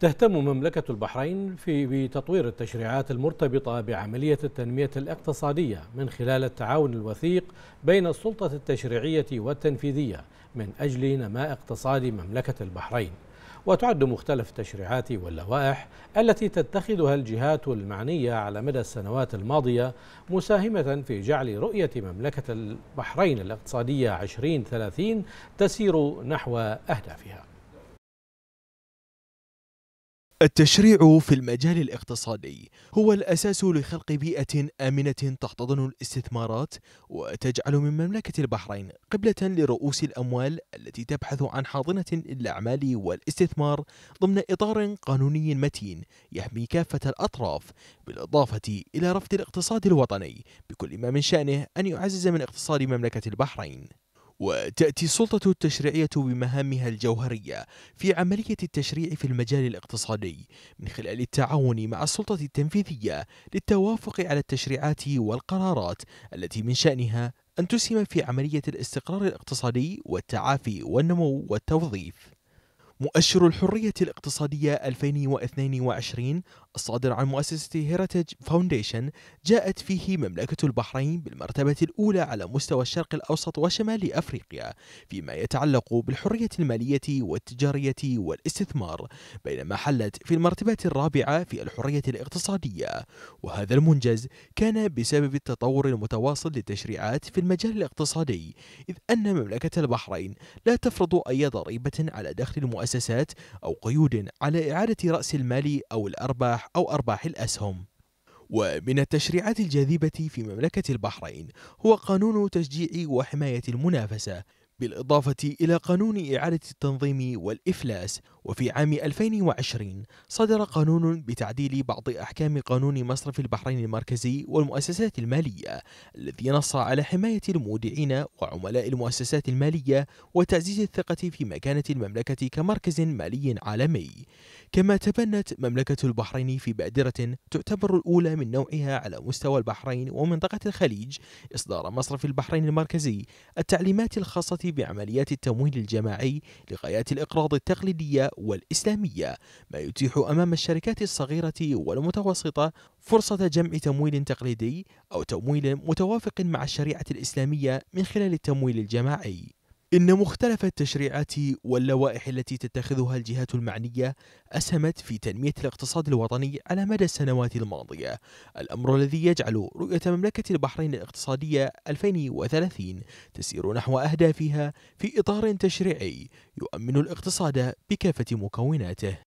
تهتم مملكة البحرين في بتطوير التشريعات المرتبطة بعملية التنمية الاقتصادية من خلال التعاون الوثيق بين السلطة التشريعية والتنفيذية من أجل نماء اقتصاد مملكة البحرين وتعد مختلف التشريعات واللوائح التي تتخذها الجهات المعنية على مدى السنوات الماضية مساهمة في جعل رؤية مملكة البحرين الاقتصادية 2030 تسير نحو أهدافها التشريع في المجال الاقتصادي هو الأساس لخلق بيئة آمنة تحتضن الاستثمارات وتجعل من مملكة البحرين قبلة لرؤوس الأموال التي تبحث عن حاضنة للأعمال والاستثمار ضمن إطار قانوني متين يحمي كافة الأطراف بالإضافة إلى رفض الاقتصاد الوطني بكل ما من شأنه أن يعزز من اقتصاد مملكة البحرين وتأتي السلطة التشريعية بمهامها الجوهرية في عملية التشريع في المجال الاقتصادي من خلال التعاون مع السلطة التنفيذية للتوافق على التشريعات والقرارات التي من شأنها أن تسهم في عملية الاستقرار الاقتصادي والتعافي والنمو والتوظيف مؤشر الحرية الاقتصادية 2022 الصادر عن مؤسسة هيرتج فاونديشن جاءت فيه مملكة البحرين بالمرتبة الأولى على مستوى الشرق الأوسط وشمال أفريقيا فيما يتعلق بالحرية المالية والتجارية والاستثمار بينما حلت في المرتبة الرابعة في الحرية الاقتصادية وهذا المنجز كان بسبب التطور المتواصل للتشريعات في المجال الاقتصادي إذ أن مملكة البحرين لا تفرض أي ضريبة على دخل المؤسسات أو قيود على إعادة رأس المال أو الأرباح الأرباح أو أرباح الأسهم ومن التشريعات الجاذبة في مملكة البحرين هو قانون تشجيع وحماية المنافسة بالإضافة إلى قانون إعادة التنظيم والإفلاس وفي عام 2020 صدر قانون بتعديل بعض أحكام قانون مصرف البحرين المركزي والمؤسسات المالية الذي نص على حماية المودعين وعملاء المؤسسات المالية وتعزيز الثقة في مكانة المملكة كمركز مالي عالمي كما تبنت مملكة البحرين في بادرة تعتبر الأولى من نوعها على مستوى البحرين ومنطقة الخليج إصدار مصرف البحرين المركزي التعليمات الخاصة بعمليات التمويل الجماعي لغايات الإقراض التقليدية والإسلامية ما يتيح أمام الشركات الصغيرة والمتوسطة فرصة جمع تمويل تقليدي أو تمويل متوافق مع الشريعة الإسلامية من خلال التمويل الجماعي إن مختلف التشريعات واللوائح التي تتخذها الجهات المعنية أسهمت في تنمية الاقتصاد الوطني على مدى السنوات الماضية الأمر الذي يجعل رؤية مملكة البحرين الاقتصادية 2030 تسير نحو أهدافها في إطار تشريعي يؤمن الاقتصاد بكافة مكوناته